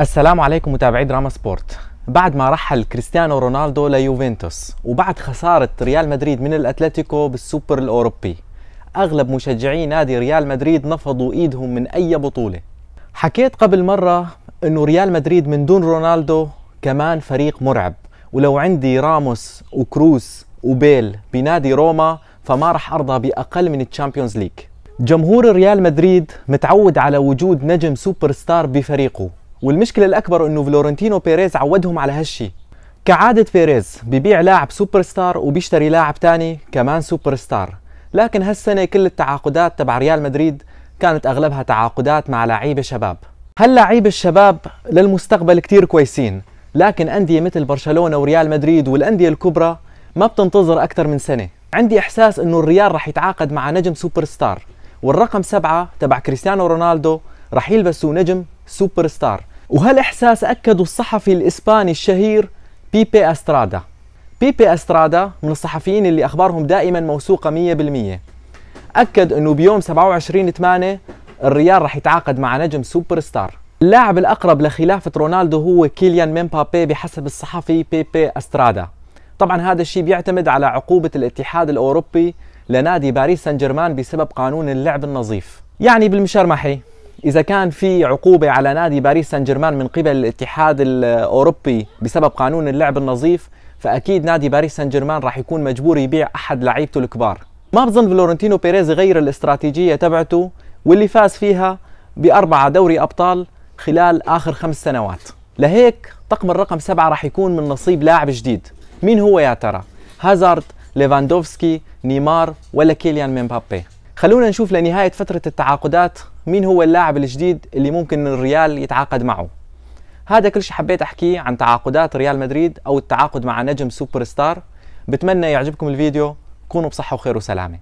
السلام عليكم متابعي دراما سبورت بعد ما رحل كريستيانو رونالدو ليوفنتوس وبعد خسارة ريال مدريد من الأتلتيكو بالسوبر الأوروبي أغلب مشجعي نادي ريال مدريد نفضوا إيدهم من أي بطولة حكيت قبل مرة أنه ريال مدريد من دون رونالدو كمان فريق مرعب ولو عندي راموس وكروس وبيل بنادي روما فما رح أرضى بأقل من الشامبيونز ليج جمهور ريال مدريد متعود على وجود نجم سوبر ستار بفريقه والمشكله الاكبر انه فلورنتينو بيريز عودهم على هالشي كعادة بيريز ببيع لاعب سوبر ستار وبيشتري لاعب تاني كمان سوبر ستار لكن هالسنة كل التعاقدات تبع ريال مدريد كانت أغلبها تعاقدات مع لعيبة شباب هاللعيبة الشباب للمستقبل كتير كويسين لكن أندية مثل برشلونة وريال مدريد والأندية الكبرى ما بتنتظر أكثر من سنة عندي إحساس أنه الريال رح يتعاقد مع نجم سوبر ستار والرقم سبعة تبع كريستيانو رونالدو رح يلبسوا نجم سوبر ستار وهالإحساس أكده الصحفي الإسباني الشهير بيبي أسترادا بيبي أسترادا من الصحفيين اللي أخبارهم دائما موثوقة 100% أكد أنه بيوم 27 8 الريال رح يتعاقد مع نجم سوبر ستار اللاعب الأقرب لخلافة رونالدو هو كيليان ميمبابي بحسب الصحفي بيبي أسترادا طبعا هذا الشيء بيعتمد على عقوبة الاتحاد الأوروبي لنادي باريس سان جيرمان بسبب قانون اللعب النظيف يعني بالمشرمحي اذا كان في عقوبه على نادي باريس سان جيرمان من قبل الاتحاد الاوروبي بسبب قانون اللعب النظيف فاكيد نادي باريس سان جيرمان راح يكون مجبور يبيع احد لعيبته الكبار ما بظن فلورنتينو بيريز غير الاستراتيجيه تبعته واللي فاز فيها باربعه دوري ابطال خلال اخر خمس سنوات لهيك طقم الرقم سبعة راح يكون من نصيب لاعب جديد مين هو يا ترى هازارد ليفاندوفسكي نيمار ولا كيليان مبابي خلونا نشوف لنهاية فترة التعاقدات مين هو اللاعب الجديد اللي ممكن الريال يتعاقد معه هذا كل شيء حبيت أحكيه عن تعاقدات ريال مدريد أو التعاقد مع نجم سوبر ستار بتمنى يعجبكم الفيديو كونوا بصحة وخير وسلامة